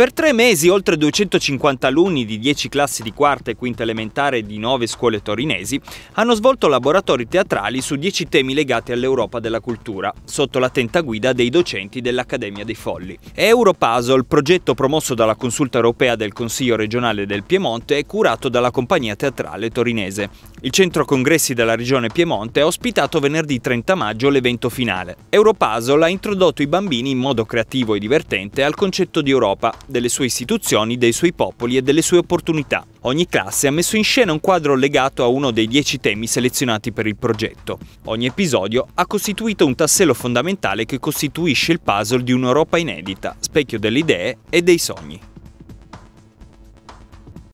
Per tre mesi oltre 250 alunni di 10 classi di quarta e quinta elementare di 9 scuole torinesi hanno svolto laboratori teatrali su 10 temi legati all'Europa della cultura, sotto l'attenta guida dei docenti dell'Accademia dei Folli. Europuzzle, progetto promosso dalla consulta europea del Consiglio regionale del Piemonte e curato dalla compagnia teatrale torinese. Il centro congressi della regione Piemonte ha ospitato venerdì 30 maggio l'evento finale. Europuzzle ha introdotto i bambini in modo creativo e divertente al concetto di Europa, delle sue istituzioni, dei suoi popoli e delle sue opportunità. Ogni classe ha messo in scena un quadro legato a uno dei dieci temi selezionati per il progetto. Ogni episodio ha costituito un tassello fondamentale che costituisce il puzzle di un'Europa inedita, specchio delle idee e dei sogni.